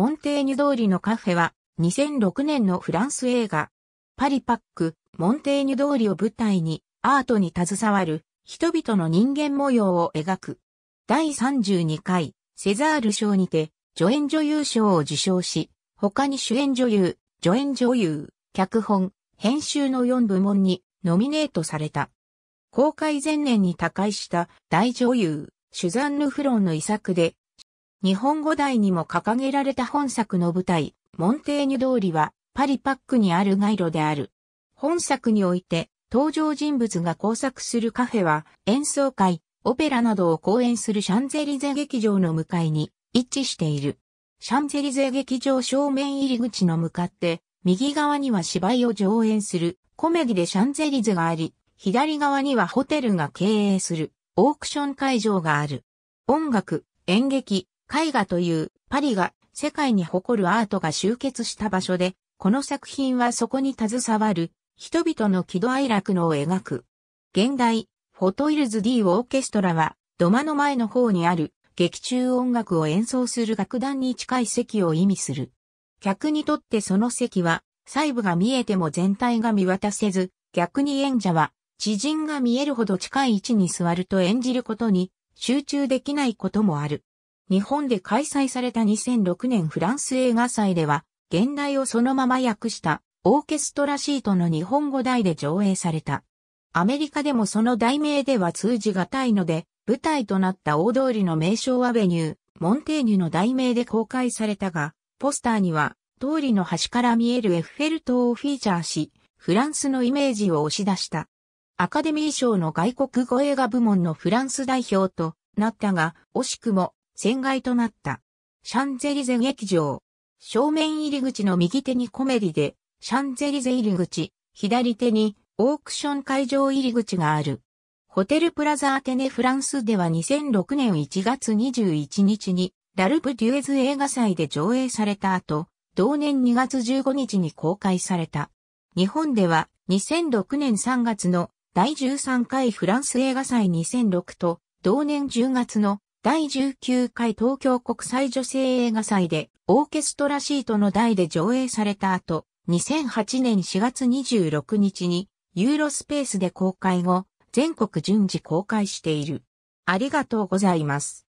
モンテーニュ通りのカフェは、2006年のフランス映画、パリパック、モンテーニュ通りを舞台に、アートに携わる、人々の人間模様を描く。第32回、セザール賞にて、助演女優賞を受賞し、他に主演女優、助演女優、脚本、編集の4部門にノミネートされた。公開前年に他界した大女優、シュザンヌ・フロンの遺作で、日本語題にも掲げられた本作の舞台、モンテーニュ通りは、パリパックにある街路である。本作において、登場人物が工作するカフェは、演奏会、オペラなどを公演するシャンゼリゼ劇場の向かいに一致している。シャンゼリゼ劇場正面入り口の向かって、右側には芝居を上演するコメディでシャンゼリゼがあり、左側にはホテルが経営するオークション会場がある。音楽、演劇、絵画というパリが世界に誇るアートが集結した場所で、この作品はそこに携わる人々の喜怒哀楽のを描く。現代、フォトイルズ D オーケストラは土間の前の方にある劇中音楽を演奏する楽団に近い席を意味する。客にとってその席は細部が見えても全体が見渡せず、逆に演者は知人が見えるほど近い位置に座ると演じることに集中できないこともある。日本で開催された2006年フランス映画祭では、現代をそのまま訳したオーケストラシートの日本語題で上映された。アメリカでもその題名では通じがたいので、舞台となった大通りの名称アベニュー、モンテーニュの題名で公開されたが、ポスターには、通りの端から見えるエッフェル塔をフィーチャーし、フランスのイメージを押し出した。アカデミー賞の外国語映画部門のフランス代表となったが、惜しくも船外となった。シャンゼリゼ劇場。正面入り口の右手にコメディで、シャンゼリゼ入り口、左手にオークション会場入り口がある。ホテルプラザアテネフランスでは2006年1月21日に、ラルプ・デュエズ映画祭で上映された後、同年2月15日に公開された。日本では2006年3月の第13回フランス映画祭2006と同年10月の第19回東京国際女性映画祭でオーケストラシートの台で上映された後、2008年4月26日にユーロスペースで公開後、全国順次公開している。ありがとうございます。